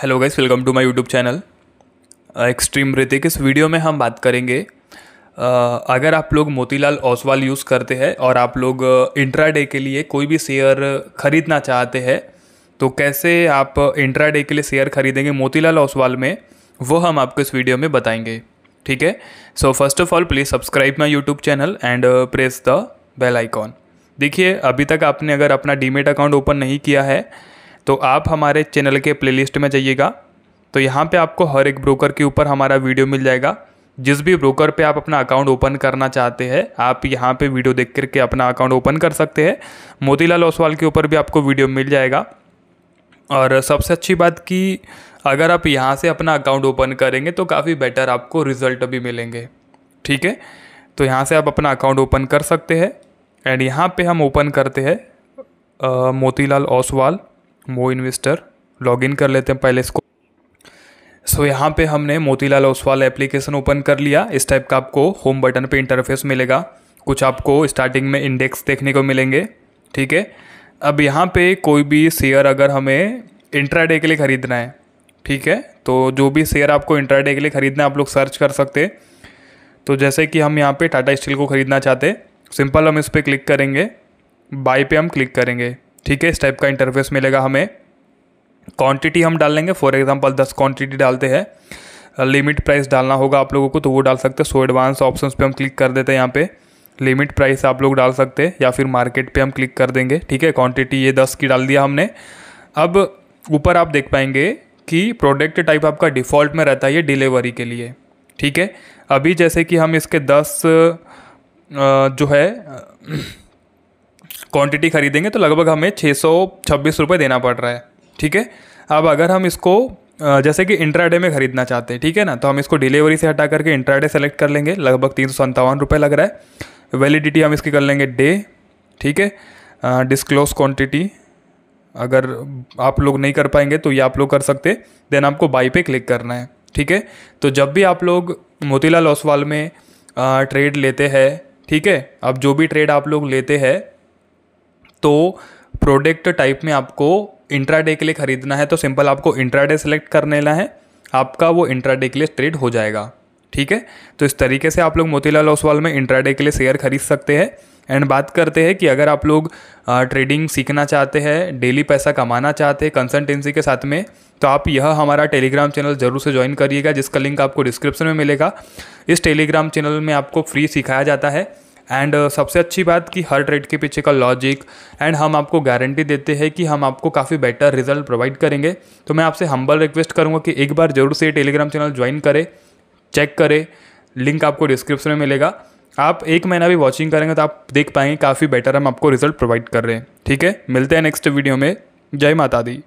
hello guys welcome to my YouTube channel extreme Ritik इस video में हम बात करेंगे आ, uh, अगर आप लोग मोतीलाल ओसवाल यूज़ करते हैं और आप लोग इंट्राडे uh, के लिए कोई भी शेयर ख़रीदना चाहते हैं तो कैसे आप इंट्राडे uh, के लिए शेयर ख़रीदेंगे मोतीलाल ओसवाल में वो हम आपको इस वीडियो में बताएंगे ठीक है so first of all please subscribe my YouTube channel and press the bell icon देखिए अभी तक आपने अगर अपना डीमेट अकाउंट ओपन नहीं किया है तो आप हमारे चैनल के प्लेलिस्ट में जाइएगा तो यहाँ पे आपको हर एक ब्रोकर के ऊपर हमारा वीडियो मिल जाएगा जिस भी ब्रोकर पे आप अपना अकाउंट ओपन करना चाहते हैं आप यहाँ पे वीडियो देख करके अपना अकाउंट ओपन कर सकते हैं मोतीलाल ओसवाल के ऊपर भी आपको वीडियो मिल जाएगा और सबसे अच्छी बात कि अगर आप यहाँ से अपना अकाउंट ओपन करेंगे तो काफ़ी बेटर आपको रिज़ल्ट भी मिलेंगे ठीक है तो यहाँ से आप अपना अकाउंट ओपन कर सकते हैं एंड यहाँ पे हम ओपन करते हैं मोतीलाल ओसवाल मो इन्वेस्टर लॉगिन कर लेते हैं पहले इसको सो so, यहाँ पे हमने मोतीलाल ओसवाल एप्लीकेशन ओपन कर लिया इस टाइप का आपको होम बटन पे इंटरफेस मिलेगा कुछ आपको स्टार्टिंग में इंडेक्स देखने को मिलेंगे ठीक है अब यहाँ पे कोई भी शेयर अगर हमें इंट्राडे के लिए ख़रीदना है ठीक है तो जो भी शेयर आपको इंट्राडे के लिए ख़रीदना है आप लोग सर्च कर सकते तो जैसे कि हम यहाँ पे टाटा स्टील को ख़रीदना चाहते सिंपल हम इस पर क्लिक करेंगे बाई पे हम क्लिक करेंगे ठीक है इस टाइप का इंटरफेस मिलेगा हमें क्वांटिटी हम डाल लेंगे फॉर एग्जांपल दस क्वांटिटी डालते हैं लिमिट प्राइस डालना होगा आप लोगों को तो वो डाल सकते हैं सो एडवांस ऑप्शन पर हम क्लिक कर देते हैं यहाँ पर लिमिट प्राइस आप लोग डाल सकते हैं या फिर मार्केट पर हम क्लिक कर देंगे ठीक है क्वांटिटी ये दस की डाल दिया हमने अब ऊपर आप देख पाएंगे कि प्रोडक्ट टाइप आपका डिफ़ॉल्ट में रहता है ये डिलीवरी के लिए ठीक है अभी जैसे कि हम इसके दस जो है क्वांटिटी खरीदेंगे तो लगभग हमें छः सौ छब्बीस रुपये देना पड़ रहा है ठीक है अब अगर हम इसको जैसे कि इंट्राडे में खरीदना चाहते हैं ठीक है ना तो हम इसको डिलीवरी से हटा करके इंट्राडे सेलेक्ट कर लेंगे लगभग तीन सौ संतावन रुपये लग रहा है वैलिडिटी हम इसकी कर लेंगे डे ठीक है डिस्क्लोज क्वांटिटी अगर आप लोग नहीं कर पाएंगे तो ये आप लोग कर सकते देन आपको बाई पे क्लिक करना है ठीक है तो जब भी आप लोग मोतीलाल ओसवाल में ट्रेड लेते हैं ठीक है अब जो भी ट्रेड आप लोग लेते हैं तो प्रोडक्ट टाइप में आपको इंट्राडे के लिए ख़रीदना है तो सिंपल आपको इंट्राडे सेलेक्ट कर लेना है आपका वो इंट्राडे के लिए ट्रेड हो जाएगा ठीक है तो इस तरीके से आप लोग मोतीलाल ओसवाल में इंट्राडे के लिए शेयर खरीद सकते हैं एंड बात करते हैं कि अगर आप लोग ट्रेडिंग सीखना चाहते हैं डेली पैसा कमाना चाहते हैं कंसल्टेंसी के साथ में तो आप यह हमारा टेलीग्राम चैनल जरूर से ज्वाइन करिएगा जिसका लिंक आपको डिस्क्रिप्शन में मिलेगा इस टेलीग्राम चैनल में आपको फ्री सिखाया जाता है एंड uh, सबसे अच्छी बात कि हर ट्रेड के पीछे का लॉजिक एंड हम आपको गारंटी देते हैं कि हम आपको काफ़ी बेटर रिजल्ट प्रोवाइड करेंगे तो मैं आपसे हम्बल रिक्वेस्ट करूँगा कि एक बार ज़रूर से टेलीग्राम चैनल ज्वाइन करें चेक करें लिंक आपको डिस्क्रिप्शन में मिलेगा आप एक महीना भी वॉचिंग करेंगे तो आप देख पाएंगे काफ़ी बेटर हम आपको रिजल्ट प्रोवाइड कर रहे हैं ठीक है मिलते हैं नेक्स्ट वीडियो में जय माता दी